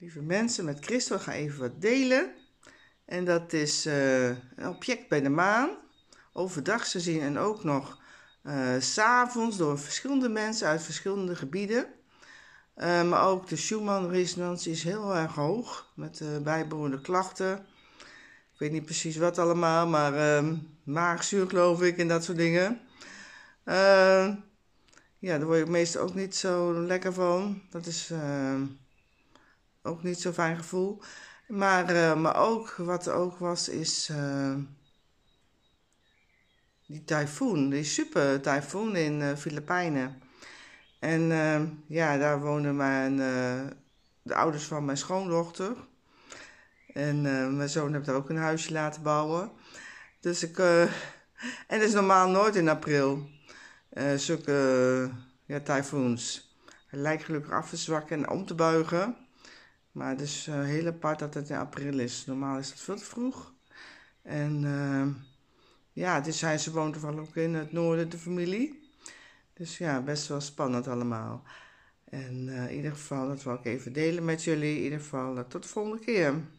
Lieve mensen, met Christel we gaan even wat delen. En dat is eh, een object bij de maan. Overdag te zien en ook nog s eh, s'avonds door verschillende mensen uit verschillende gebieden. Eh, maar ook de Schumann-resonantie is heel erg hoog met bijbehorende klachten. Ik weet niet precies wat allemaal, maar ehm, maagzuur geloof ik en dat soort dingen. ja, daar word je meestal ook niet zo lekker van. Dat is ook niet zo'n fijn gevoel. Maar, eh, maar ook, wat er ook was, is eh, die tyfoon, die super tyfoon in de eh, Filipijnen. En ja, daar woonden mijn, de ouders van mijn schoondochter. En mijn zoon heeft daar ook een huisje laten bouwen. Dus ik, en dat is normaal nooit in april. zulke ja, tyfoons. Hij lijkt gelukkig af te zwakken en om te buigen. Maar het is eh, heel apart dat het in april is. Normaal is het veel te vroeg. En ehm, ja, het ze woont toevallig ook in het noorden, de familie. Dus ja, best wel spannend allemaal. En eh, in ieder geval, dat wil ik even delen met jullie. In ieder geval, eh, tot de volgende keer.